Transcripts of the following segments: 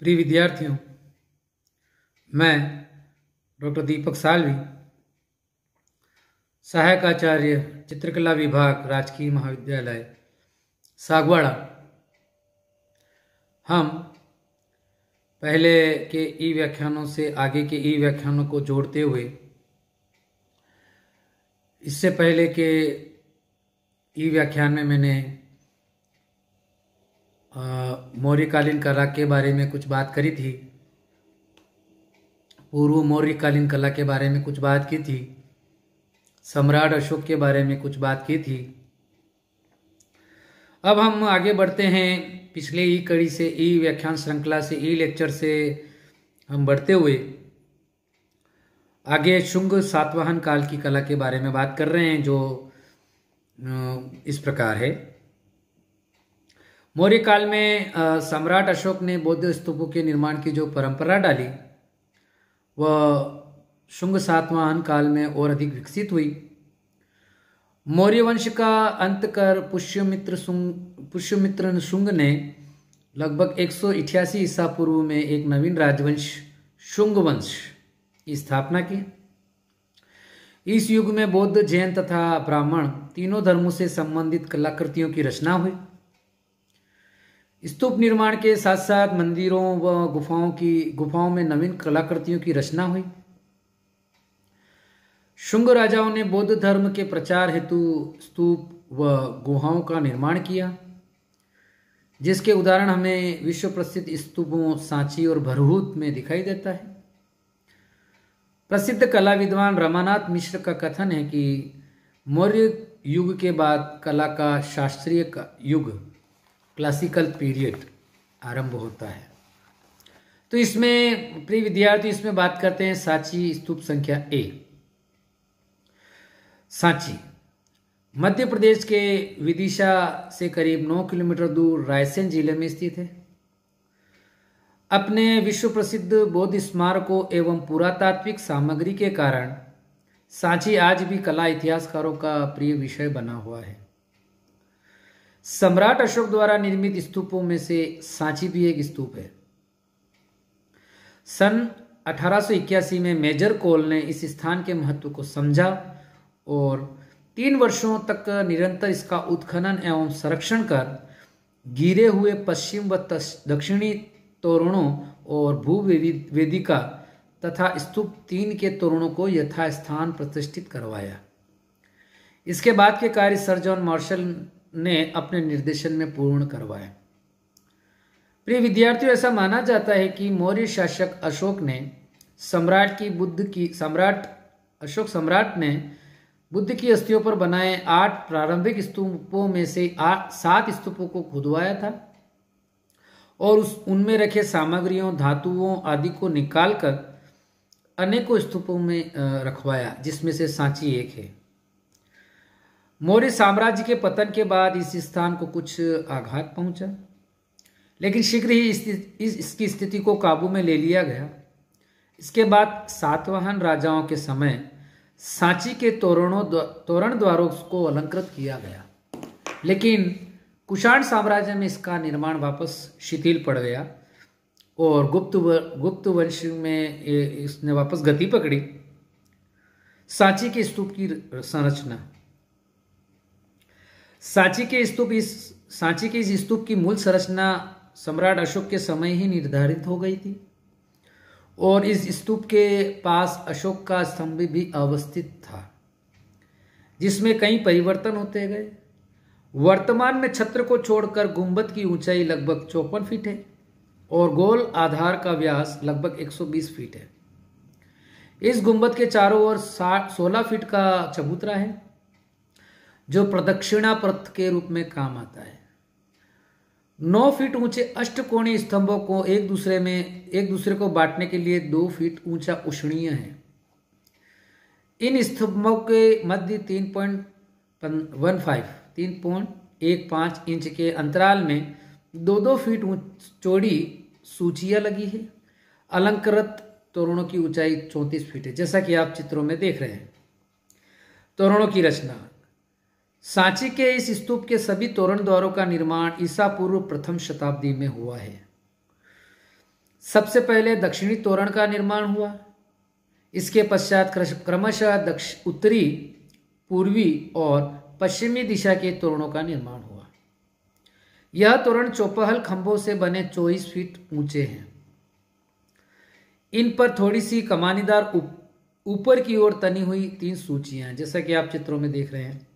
प्रिय विद्यार्थियों मैं डॉक्टर दीपक सालवी सहायक आचार्य चित्रकला विभाग राजकीय महाविद्यालय सागवाड़ा हम पहले के ई व्याख्यानों से आगे के ई व्याख्यानों को जोड़ते हुए इससे पहले के ई व्याख्यान में मैंने आ, मौर्यकालीन कला के बारे में कुछ बात करी थी पूर्व मौर्यकालीन कला के बारे में कुछ बात की थी सम्राट अशोक के बारे में कुछ बात की थी अब हम आगे बढ़ते हैं पिछले ई कड़ी से ई व्याख्यान श्रृंखला से ई लेक्चर से हम बढ़ते हुए आगे शुंग सातवाहन काल की कला के बारे में बात कर रहे हैं जो इस प्रकार है मौर्य काल में सम्राट अशोक ने बौद्ध स्तूपों के निर्माण की जो परंपरा डाली वह शुंग सातवाहन काल में और अधिक विकसित हुई मौर्य वंश का अंत कर पुष्यमित्र सुंग पुष्यमित्र शुंग ने लगभग एक सौ ईसा पूर्व में एक नवीन राजवंश शुंग वंश की स्थापना की इस युग में बौद्ध जैन तथा ब्राह्मण तीनों धर्मों से संबंधित कलाकृतियों की रचना हुई स्तूप निर्माण के साथ साथ मंदिरों व गुफाओं की गुफाओं में नवीन कलाकृतियों की रचना हुई शुंग राजाओं ने बौद्ध धर्म के प्रचार हेतु स्तूप व गुहाओं का निर्माण किया जिसके उदाहरण हमें विश्व प्रसिद्ध स्तूपों सांची और भरहूत में दिखाई देता है प्रसिद्ध कला विद्वान रमानाथ मिश्र का कथन है कि मौर्य युग के बाद कला का शास्त्रीय युग क्लासिकल पीरियड आरंभ होता है तो इसमें प्रिय विद्यार्थी इसमें बात करते हैं सांची स्तूप संख्या ए सांची मध्य प्रदेश के विदिशा से करीब 9 किलोमीटर दूर रायसेन जिले में स्थित है अपने विश्व प्रसिद्ध बौद्ध स्मारकों एवं पुरातात्विक सामग्री के कारण सांची आज भी कला इतिहासकारों का प्रिय विषय बना हुआ है सम्राट अशोक द्वारा निर्मित स्तूपों में से सांची भी एक स्तूप है सन 1881 में मेजर कोल ने इस स्थान के महत्व को समझा और तीन वर्षों तक निरंतर इसका उत्खनन एवं संरक्षण कर गिरे हुए पश्चिम व दक्षिणी तोरणों और भू वेदिका तथा स्तूप तीन के तोरणों को यथास्थान प्रतिष्ठित करवाया इसके बाद के कार्य सर जॉन मार्शल ने अपने निर्देशन में पूर्ण करवाए प्रिय विद्यार्थियों ऐसा माना जाता है कि मौर्य शासक अशोक ने सम्राट की बुद्ध की सम्राट अशोक सम्राट ने बुद्ध की अस्थियों पर बनाए आठ प्रारंभिक स्तूपों में से आठ सात स्तूपों को खुदवाया था और उस उनमें रखे सामग्रियों धातुओं आदि को निकालकर अनेकों स्तूपों में रखवाया जिसमें से सांची एक है मौर्य साम्राज्य के पतन के बाद इस स्थान को कुछ आघात पहुंचा लेकिन शीघ्र ही इस, इसकी स्थिति को काबू में ले लिया गया इसके बाद सातवाहन राजाओं के समय सांची के तोरणों तोरण द्वारों को अलंकृत किया गया लेकिन कुषाण साम्राज्य में इसका निर्माण वापस शिथिल पड़ गया और गुप्त व, गुप्त वंश में इसने वापस गति पकड़ी सांची के स्तूप की संरचना सांची के स्तूप इस सांची के इस स्तूप की मूल संरचना सम्राट अशोक के समय ही निर्धारित हो गई थी और इस स्तूप के पास अशोक का स्तंभ भी अवस्थित था जिसमें कई परिवर्तन होते गए वर्तमान में छत्र को छोड़कर गुंबद की ऊंचाई लगभग चौपन फीट है और गोल आधार का व्यास लगभग 120 फीट है इस गुंबद के चारों ओर 16 फीट का चबूतरा है जो प्रदक्षिणा पथ के रूप में काम आता है नौ फीट ऊंचे अष्टकोणीय स्तंभों को एक दूसरे में एक दूसरे को बांटने के लिए दो फीट ऊंचा उष्णीय है इन स्तंभों के मध्य तीन पॉइंट वन फाइव तीन पॉइंट एक पाँच इंच के अंतराल में दो दो फीट चौड़ी सूचियाँ लगी है अलंकृत तोरणों की ऊंचाई चौंतीस फीट है जैसा कि आप चित्रों में देख रहे हैं तोरणों की रचना सांची के इस स्तूप के सभी तोरण द्वारों का निर्माण ईसा पूर्व प्रथम शताब्दी में हुआ है सबसे पहले दक्षिणी तोरण का निर्माण हुआ इसके पश्चात क्रमशः दक्ष उत्तरी पूर्वी और पश्चिमी दिशा के तोरणों का निर्माण हुआ यह तोरण चौपहल खंभों से बने चौबीस फीट ऊंचे हैं इन पर थोड़ी सी कमानीदार ऊपर उप, की ओर तनी हुई तीन सूचियां जैसा कि आप चित्रों में देख रहे हैं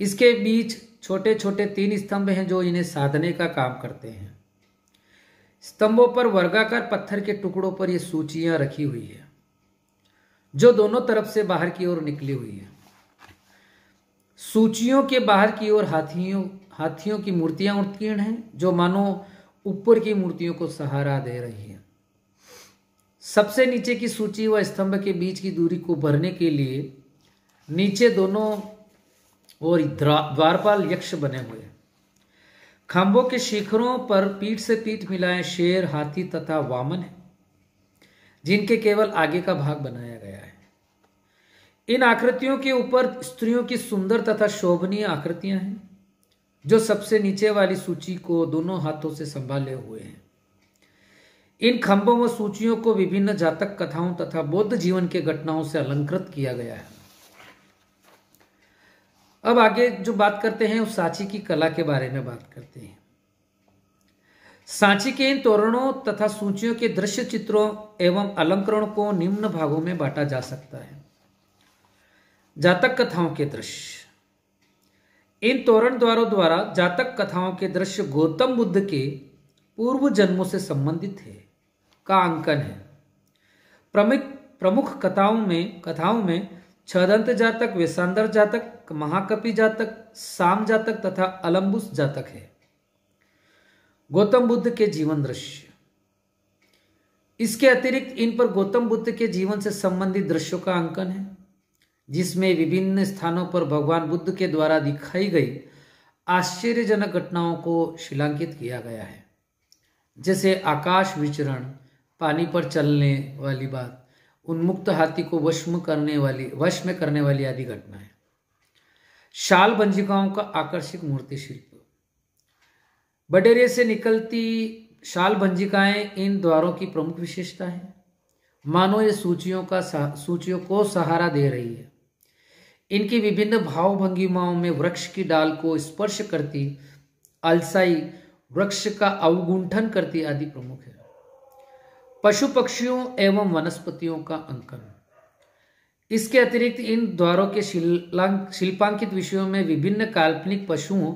इसके बीच छोटे छोटे तीन स्तंभ हैं जो इन्हें साधने का काम करते हैं स्तंभों पर वर्गाकार पत्थर के टुकड़ों पर ये सूचियां रखी हुई है जो दोनों तरफ से बाहर की ओर निकली हुई है सूचियों के बाहर की ओर हाथियों हाथियों की मूर्तियां उत्कीर्ण हैं जो मानो ऊपर की मूर्तियों को सहारा दे रही है सबसे नीचे की सूची व स्तंभ के बीच की दूरी को भरने के लिए नीचे दोनों और द्वारपाल यक्ष बने हुए खंभों के शिखरों पर पीठ से पीठ मिलाए शेर हाथी तथा वामन है जिनके केवल आगे का भाग बनाया गया है इन आकृतियों के ऊपर स्त्रियों की सुंदर तथा शोभनीय आकृतियां हैं जो सबसे नीचे वाली सूची को दोनों हाथों से संभाले हुए हैं इन खंभों व सूचियों को विभिन्न जातक कथाओं तथा बौद्ध जीवन के घटनाओं से अलंकृत किया गया है अब आगे जो बात करते हैं उस सांची की कला के बारे में बात करते हैं सांची के इन तोरणों तथा सूचियों के दृश्य चित्रों एवं अलंकरण को निम्न भागों में बांटा जा सकता है जातक कथाओं के दृश्य इन तोरण द्वारों द्वारा जातक कथाओं के दृश्य गौतम बुद्ध के पूर्व जन्मों से संबंधित है का अंकन है प्रमुख प्रमुख कथाओं में कथाओं में छदंत जातक वेसांदर जातक महाकपि जातक साम जातक तथा अलम्बुस जातक है गौतम बुद्ध के जीवन दृश्य इसके अतिरिक्त इन पर गौतम बुद्ध के जीवन से संबंधित दृश्यों का अंकन है जिसमें विभिन्न स्थानों पर भगवान बुद्ध के द्वारा दिखाई गई आश्चर्यजनक घटनाओं को शिलांकित किया गया है जैसे आकाश विचरण पानी पर चलने वाली बात उन्मुक्त हाथी को वश में करने वाली वश में करने वाली आदि घटना है शाल बंजिकाओं का आकर्षक मूर्ति शिल्प बडेरे से निकलती शाल बंजिकाएं इन द्वारों की प्रमुख विशेषता है मानो ये सूचियों का सूचियों को सहारा दे रही है इनकी विभिन्न भावभंगिमाओं में वृक्ष की डाल को स्पर्श करती अलसाई वृक्ष का अवगुंठन करती आदि प्रमुख है पशु पक्षियों एवं वनस्पतियों का अंकन इसके अतिरिक्त इन द्वारों के शिलांक शिल्पांकित विषयों में विभिन्न काल्पनिक पशुओं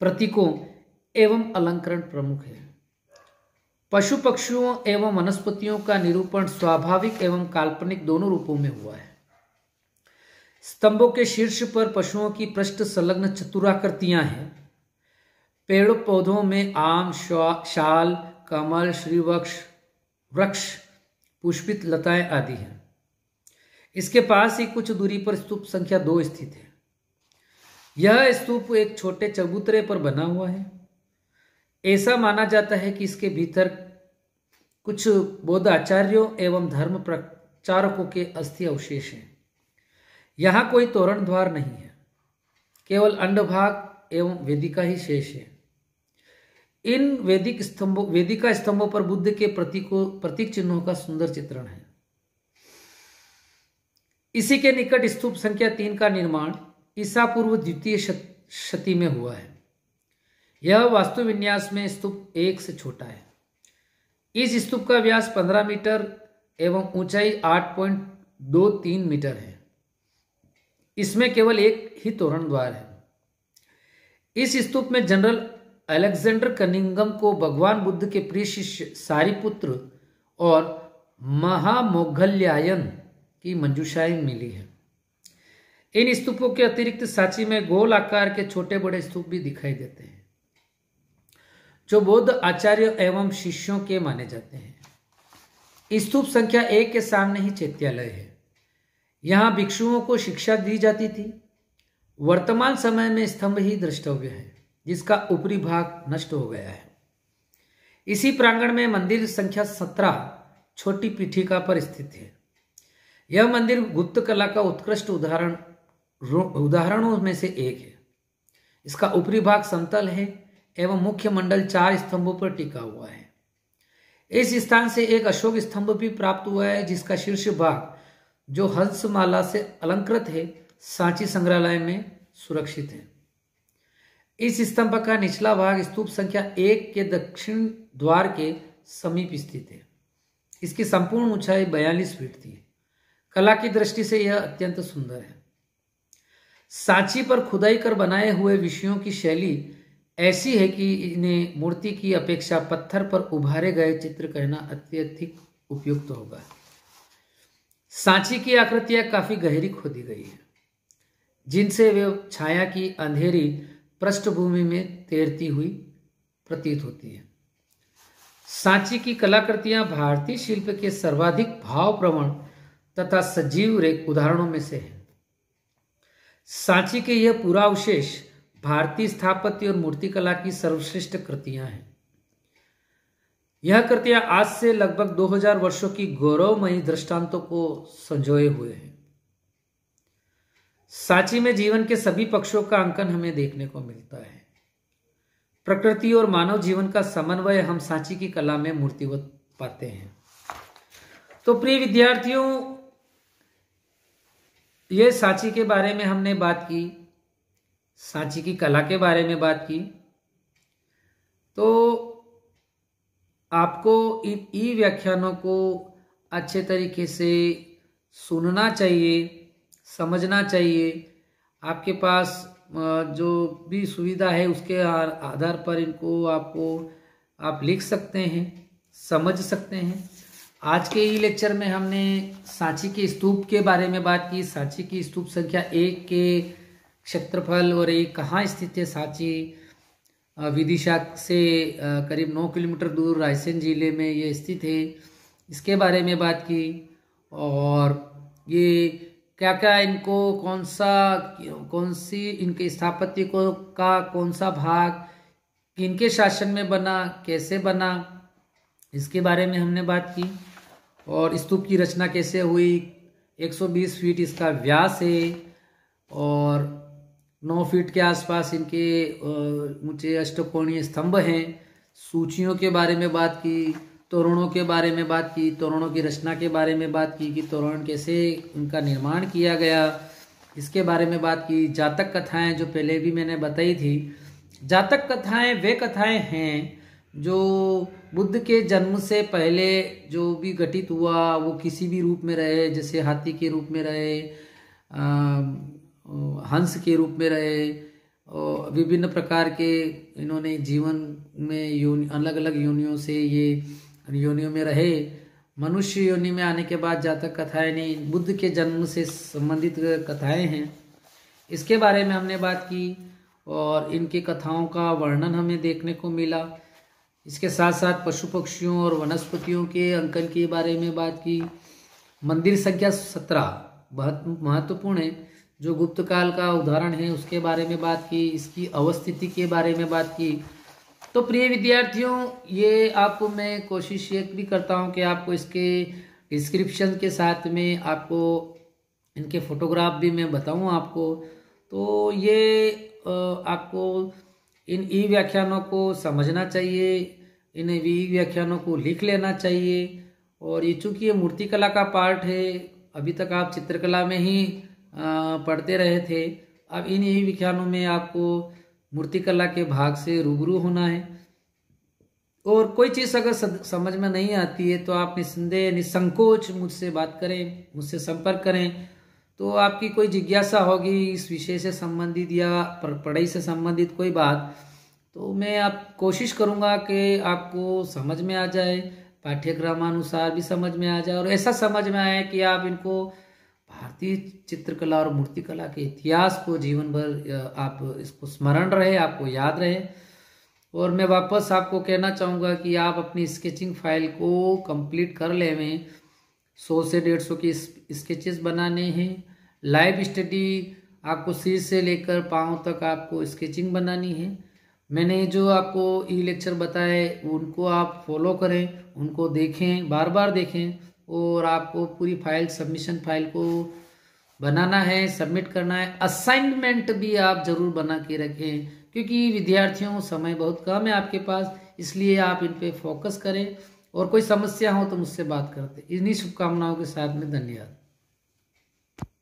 प्रतीकों एवं अलंकरण प्रमुख है पशु पक्षियों एवं वनस्पतियों का निरूपण स्वाभाविक एवं काल्पनिक दोनों रूपों में हुआ है स्तंभों के शीर्ष पर पशुओं की पृष्ठ संलग्न चतुराकृतियां हैं पेड़ पौधों में आम शाल कमल श्रीवक्ष वृक्ष पुष्पित लताएं आदि हैं इसके पास ही कुछ दूरी पर स्तूप संख्या दो स्थित है यह स्तूप एक छोटे चबूतरे पर बना हुआ है ऐसा माना जाता है कि इसके भीतर कुछ बौद्ध आचार्यों एवं धर्म प्रचारकों के अस्थि अवशेष हैं यहाँ कोई तोरण द्वार नहीं है केवल अंडभाग एवं वेदिका ही शेष है इन वैदिक स्तंभों वेदिका स्तंभों पर बुद्ध के प्रतीकों प्रतीक चिन्हों का सुंदर चित्रण है इसी के निकट स्तूप संख्या तीन का निर्माण ईसा पूर्व द्वितीय शती में हुआ है यह वास्तु विन्यास में स्तूप एक से छोटा है इस स्तूप का व्यास 15 मीटर एवं ऊंचाई 8.23 मीटर है इसमें केवल एक ही तोरण द्वार है इस स्तूप में जनरल अलेक्जेंडर कनिंगम को भगवान बुद्ध के प्रिय शिष्य सारिपुत्र और महामोघल्यायन की मंजूषाएं मिली हैं इन स्तूपों के अतिरिक्त सांची में गोल आकार के छोटे बड़े स्तूप भी दिखाई देते हैं जो बौद्ध आचार्य एवं शिष्यों के माने जाते हैं स्तूप संख्या एक के सामने ही चैत्यालय है यहां भिक्षुओं को शिक्षा दी जाती थी वर्तमान समय में स्तंभ ही द्रष्टव्य है जिसका ऊपरी भाग नष्ट हो गया है इसी प्रांगण में मंदिर संख्या सत्रह छोटी पीठिका पर स्थित है यह मंदिर गुप्त कला का उत्कृष्ट उदाहरण उदाहरणों में से एक है इसका ऊपरी भाग समतल है एवं मुख्य मंडल चार स्तंभों पर टिका हुआ है इस स्थान से एक अशोक स्तंभ भी प्राप्त हुआ है जिसका शीर्ष भाग जो हंसमाला से अलंकृत है सांची संग्रहालय में सुरक्षित है इस स्तंभ का निचला भाग स्तूप संख्या एक के दक्षिण द्वार के समीप स्थित है इसकी संपूर्ण ऊंचाई बयालीस फीट थी कला की दृष्टि से यह अत्यंत सुंदर है सांची पर खुदाई कर बनाए हुए विषयों की शैली ऐसी है कि इन्हें मूर्ति की अपेक्षा पत्थर पर उभारे गए चित्र कहना अत्यधिक उपयुक्त तो होगा सांची की आकृतियां काफी गहरी खोदी गई है जिनसे वे छाया की अंधेरी पृष्ठभूमि में तैरती हुई प्रतीत होती है सांची की कलाकृतियां भारतीय शिल्प के सर्वाधिक भाव प्रवण तथा सजीव रेख उदाहरणों में से है सांची के यह पूरा अवशेष भारतीय स्थापत्य और मूर्तिकला की सर्वश्रेष्ठ कृतियां हैं यह कृतियां आज से लगभग 2000 वर्षों की गौरवमयी दृष्टांतों को संजोए हुए हैं सांची में जीवन के सभी पक्षों का अंकन हमें देखने को मिलता है प्रकृति और मानव जीवन का समन्वय हम सांची की कला में मूर्तिवत पाते हैं तो प्रिय विद्यार्थियों ये सांची के बारे में हमने बात की सांची की कला के बारे में बात की तो आपको इन ई व्याख्यानों को अच्छे तरीके से सुनना चाहिए समझना चाहिए आपके पास जो भी सुविधा है उसके आधार पर इनको आपको आप लिख सकते हैं समझ सकते हैं आज के ही लेक्चर में हमने सांची के स्तूप के बारे में बात की सांची की स्तूप संख्या एक के क्षेत्रफल और एक कहाँ स्थित है सांची विदिशा से करीब नौ किलोमीटर दूर रायसेन जिले में ये स्थित है इसके बारे में बात की और ये क्या क्या इनको कौन सा कौन सी इनके स्थापत्य को का कौन सा भाग किनके शासन में बना कैसे बना इसके बारे में हमने बात की और स्तूप की रचना कैसे हुई 120 फीट इसका व्यास है और 9 फीट के आसपास इनके ऊंचे अष्टकोणीय स्तंभ हैं सूचियों के बारे में बात की तोरणों के बारे में बात की तोरणों की रचना के बारे में बात की कि तोरण कैसे उनका निर्माण किया गया इसके बारे में बात की जातक कथाएं जो पहले भी मैंने बताई थी जातक कथाएं वे कथाएं हैं जो बुद्ध के जन्म से पहले जो भी घटित हुआ वो किसी भी रूप में रहे जैसे हाथी के रूप में रहे हंस के रूप में रहे और विभिन्न प्रकार के इन्होंने जीवन में यूनि अलग अलग यूनियों से ये योनियों में रहे मनुष्य योनि में आने के बाद जातक कथाएं नहीं बुद्ध के जन्म से संबंधित कथाएं हैं इसके बारे में हमने बात की और इनकी कथाओं का वर्णन हमें देखने को मिला इसके साथ साथ पशु पक्षियों और वनस्पतियों के अंकन के बारे में बात की मंदिर संख्या सत्रह बहुत महत्वपूर्ण है जो गुप्त काल का उदाहरण है उसके बारे में बात की इसकी अवस्थिति के बारे में बात की तो प्रिय विद्यार्थियों ये आपको मैं कोशिश ये भी करता हूँ कि आपको इसके डिस्क्रिप्शन के साथ में आपको इनके फ़ोटोग्राफ भी मैं बताऊँ आपको तो ये आपको इन ई व्याख्यानों को समझना चाहिए इन ई व्याख्यानों को लिख लेना चाहिए और ये चूँकि ये मूर्तिकला का पार्ट है अभी तक आप चित्रकला में ही पढ़ते रहे थे अब इन ई व्याख्यानों में आपको मूर्तिकला के भाग से रूबरू होना है और कोई चीज़ अगर समझ में नहीं आती है तो आप निस्संदेह निसंकोच मुझसे बात करें मुझसे संपर्क करें तो आपकी कोई जिज्ञासा होगी इस विषय से संबंधित या पढ़ाई से संबंधित कोई बात तो मैं आप कोशिश करूंगा कि आपको समझ में आ जाए पाठ्यक्रमानुसार भी समझ में आ जाए और ऐसा समझ में आए कि आप इनको भारतीय चित्रकला और मूर्तिकला के इतिहास को जीवन भर आप इसको स्मरण रहे आपको याद रहे और मैं वापस आपको कहना चाहूँगा कि आप अपनी स्केचिंग फाइल को कंप्लीट कर ले में सौ से डेढ़ सौ के स्केचेस बनाने हैं लाइव स्टडी आपको सिर से लेकर पाँव तक आपको स्केचिंग बनानी है मैंने जो आपको ई लेक्चर बताए उनको आप फॉलो करें उनको देखें बार बार देखें और आपको पूरी फाइल सबमिशन फाइल को बनाना है सबमिट करना है असाइनमेंट भी आप ज़रूर बना के रखें क्योंकि विद्यार्थियों समय बहुत कम है आपके पास इसलिए आप इन पर फोकस करें और कोई समस्या हो तो मुझसे बात करते इन्हीं शुभकामनाओं के साथ में धन्यवाद